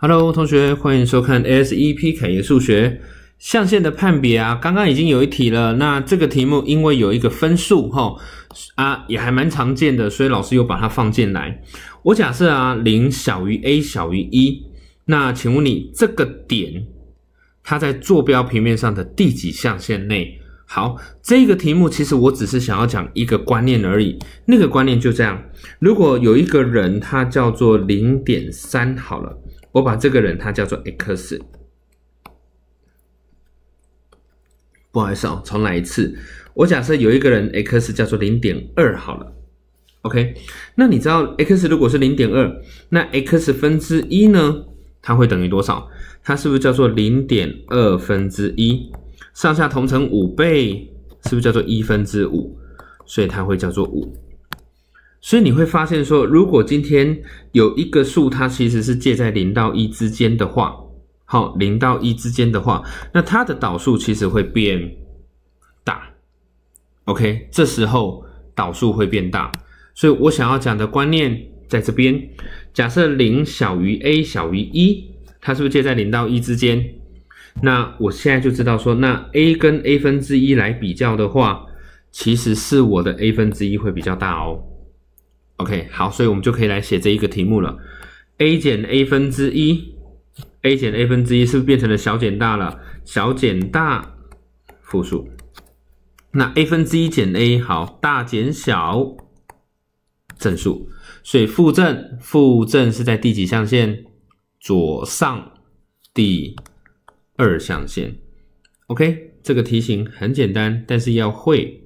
Hello，同学，欢迎收看 SEP 凯爷数学象限的判别啊！刚刚已经有一题了，那这个题目因为有一个分数哈啊，也还蛮常见的，所以老师又把它放进来。我假设啊，零小于 a 小于一，那请问你这个点它在坐标平面上的第几象限内？好，这个题目其实我只是想要讲一个观念而已，那个观念就这样：如果有一个人，他叫做零点三，好了。我把这个人他叫做 x，不好意思哦，重来一次。我假设有一个人 x 叫做零点二好了，OK。那你知道 x 如果是零点二，那 x 分之一呢？它会等于多少？它是不是叫做零点二分之一？上下同乘五倍，是不是叫做一分之五？所以它会叫做五。所以你会发现说，如果今天有一个数，它其实是介在零到一之间的话，好，零到一之间的话，那它的导数其实会变大。OK，这时候导数会变大。所以我想要讲的观念在这边。假设零小于 a 小于一，它是不是介在零到一之间？那我现在就知道说，那 a 跟 a 分之一来比较的话，其实是我的 a 分之一会比较大哦。OK，好，所以我们就可以来写这一个题目了。a 减 a 分之一，a 减 a 分之一是不是变成了小减大了？小减大，负数。那 a 分之一减 a，好，大减小，正数。所以负正负正是在第几象限？左上第二象限。OK，这个题型很简单，但是要会。